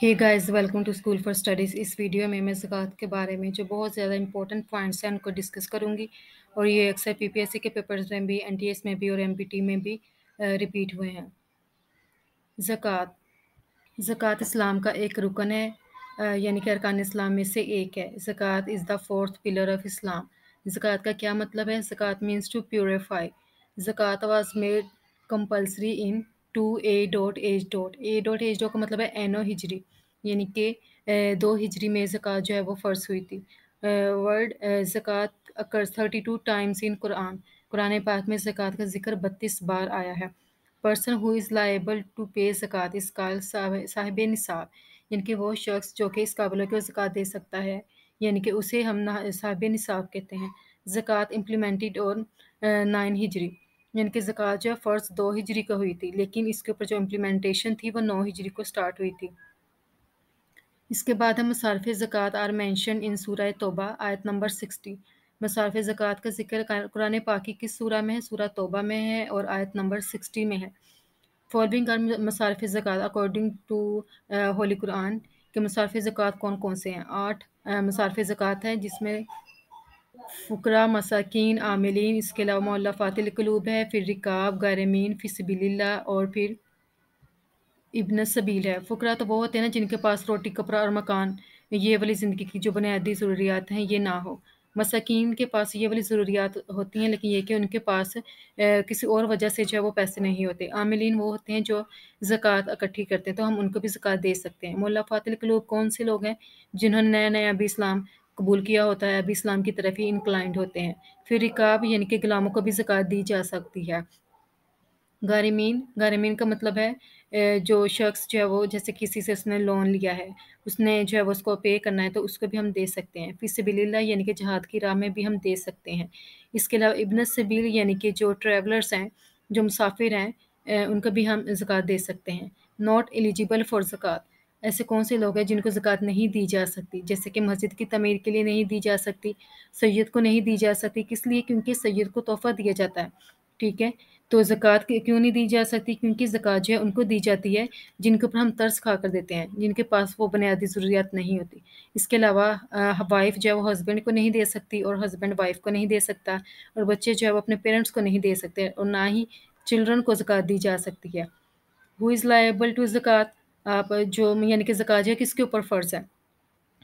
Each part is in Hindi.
hey guys welcome to school for studies इस वीडियो में मैं ज़क़़त के बारे में जो बहुत ज़्यादा इंपॉर्टेंट पॉइंट्स हैं उनको डिस्कस करूँगी और ये अक्सर पीपीएससी के पेपर्स में भी एनटीएस में भी और एमपीटी में भी रिपीट हुए हैं ज़क़़त ज़क़ात इस्लाम का एक रुकन है यानी कि अरकान इस्लाम में से एक है ज़क़ात is the fourth pillar of Islam ज़क़ात का क्या मतलब है ज़क़ात मीन्स टू प्योरीफाई ज़क़़त was made compulsory in two A dot H dot A dot H dot का मतलब है एनो हिजरी यानी कि दो हिजरी में जक़ात जो है वो फ़र्ज हुई थी वर्ड जक़ात occur thirty two times in Quran Quran पाक में जक़ात का जिक्र बत्तीस बार आया है person who is liable to pay जक़़ात इस काल साहिब निसाब यानी कि वो शख्स जो कि इस काबिल को जक़ात दे सकता है यानी कि उसे हम साहिब निसाब कहते हैं जक़़ात इम्प्लीमेंटेड और नाइन हिजरी यानी कि जो है फ़र्ज़ दो हिजरी को हुई थी लेकिन इसके ऊपर जो इम्प्लीमेंटेशन थी वो नौ हिजरी को स्टार्ट हुई थी इसके बाद हम मसारफ़ ज़क़़त आर मैंशन इन सूरा तोबा आयत नंबर सिक्सटी मसारफ़ ज़क़़त का जिक्र कुरान पाकि किस सूरा में है सूरा तोबा में है और आयत नंबर सिक्सटी में है फॉलोइंग आर मसारफ़ ज़क़़त according to holy uh, Quran के मसारफ़ ज़क़़त कौन कौन से हैं आठ uh, मसारफ़ ज़क़़त हैं जिसमें फ़करा मसाकिन आमिलीन इसके अलावा फातिल क्लूब है फिर रिकाब गारमीन फ़िसबिल्ला और फिर इबन सबील है फ़करा तो वो होते हैं ना जिनके पास रोटी कपड़ा और मकान ये वाली ज़िंदगी की जो बुनियादी ज़रूरियात हैं ये ना हो मसाकिन के पास ये वाली ज़रूरियात होती हैं लेकिन ये कि उनके पास ए, किसी और वजह से जो है वो पैसे नहीं होते आमिलीन वो होते हैं जो ज़क़़त इकट्ठी करते हैं तो हम उनको भी ज़क़़त दे सकते हैं मोला फ़ातिल कलूब कौन से लोग हैं जिन्होंने नया नया अभी इस्लाम कबूल किया होता है अभी इस्लाम की तरफ ही इंक्लाइंड होते हैं फिर रिकाब यानी कि गुलामों को भी ज़क़़त दी जा सकती है गारमीन गारमीन का मतलब है जो शख्स जो है वो जैसे किसी से उसने लोन लिया है उसने जो है वो उसको पे करना है तो उसको भी हम दे सकते हैं फिर सबील्ला यानी कि जहाद की राह में भी हम दे सकते हैं इसके अलावा इबन सबील यानी कि जो ट्रेवलर्स हैं जो मुसाफिर हैं उनको भी हम जक़ात दे सकते हैं नॉट एलिजिबल फॉर जक़ात ऐसे कौन से लोग हैं जिनको ज़क़़त नहीं दी जा सकती जैसे कि मस्जिद की तमीर के लिए नहीं दी जा सकती सैयद को नहीं दी जा सकती किस लिए क्योंकि सैयद को तोहफ़ा दिया जाता है ठीक है तो ज़क़़त क्यों नहीं दी जा सकती क्योंकि ज़क़़त जो है उनको दी जाती है जिनके ऊपर हम तर्स खा कर देते हैं जिनके पास वो बुनियादी ज़रूरियात नहीं होती इसके अलावा वाइफ़ जो है वो हस्बैंड को नहीं दे सकती और हस्बैंड वाइफ़ को नहीं दे सकता और बच्चे जो है वो अपने पेरेंट्स को नहीं दे सकते और ना ही चिल्ड्रन को ज़क़़त दी जा सकती है हु इज़ लाइबल टू ज़क़़त आप जो यानी कि जक़ात है किसके ऊपर फ़र्ज है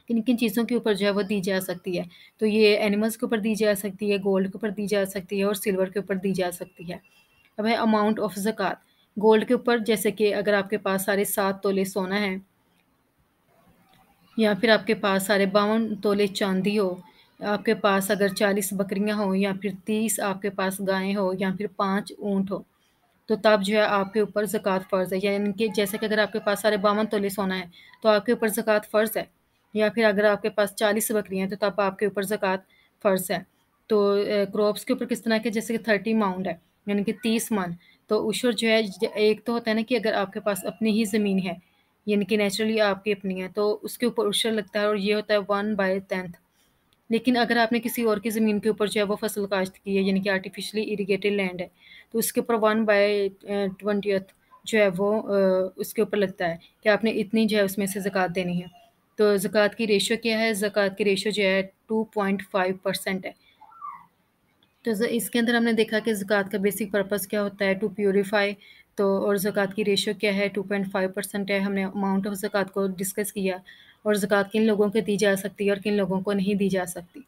किन किन चीज़ों के ऊपर जो है वो दी जा सकती है तो ये एनिमल्स के ऊपर दी जा सकती है गोल्ड के ऊपर दी जा सकती है और सिल्वर के ऊपर दी जा सकती है अब है अमाउंट ऑफ जक़ात गोल्ड के ऊपर जैसे कि अगर आपके पास सारे सात तोले सोना है या फिर आपके पास सारे बावन तोले चांदी हो आपके पास अगर चालीस बकरियां हो या फिर तीस आपके पास गायें हो या फिर पाँच ऊँट हो तो तब जो है आपके ऊपर ज़क़़त फ़र्ज़ है या कि जैसे कि अगर आपके पास सारे बावन तोले सोना है तो आपके ऊपर ज़क़़त फ़र्ज़ है या फिर अगर आपके पास चालीस बकरियाँ हैं तो तब आपके ऊपर ज़क़़त फ़र्ज़ है तो क्रॉप्स के ऊपर किस तरह के जैसे कि थर्टी माउंड है यानी कि तीस मन तो उशर जो है एक तो होता है ना कि अगर आपके पास अपनी ही ज़मीन है यानी कि नेचुरली आपकी अपनी है तो उसके ऊपर उशर लगता है और ये होता है वन बाई टेंथ लेकिन अगर आपने किसी और की ज़मीन के ऊपर जो है वो फसल काश्त की है यानी कि आर्टिफिशली इरीगेटेड लैंड है तो उसके ऊपर वन बाय ट्वेंटी जो है वो उसके ऊपर लगता है कि आपने इतनी जो है उसमें से ज़क़़त देनी है तो ज़क़़त की रेशो क्या है ज़क़़त की रेशो जो है टू पॉइंट फाइव परसेंट है तो इसके अंदर हमने देखा कि ज़क़़त का बेसिक पर्पज़ क्या होता है टू प्योरीफाई तो और ज़क़़त की रेशो क्या है टू पॉइंट फाइव परसेंट है हमने अमाउंट ऑफ ज़क़़त को डिस्कस किया और ज़क़़त किन लोगों को दी जा सकती है और किन लोगों को नहीं दी जा सकती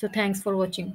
सो थैंक्स फॉर वॉचिंग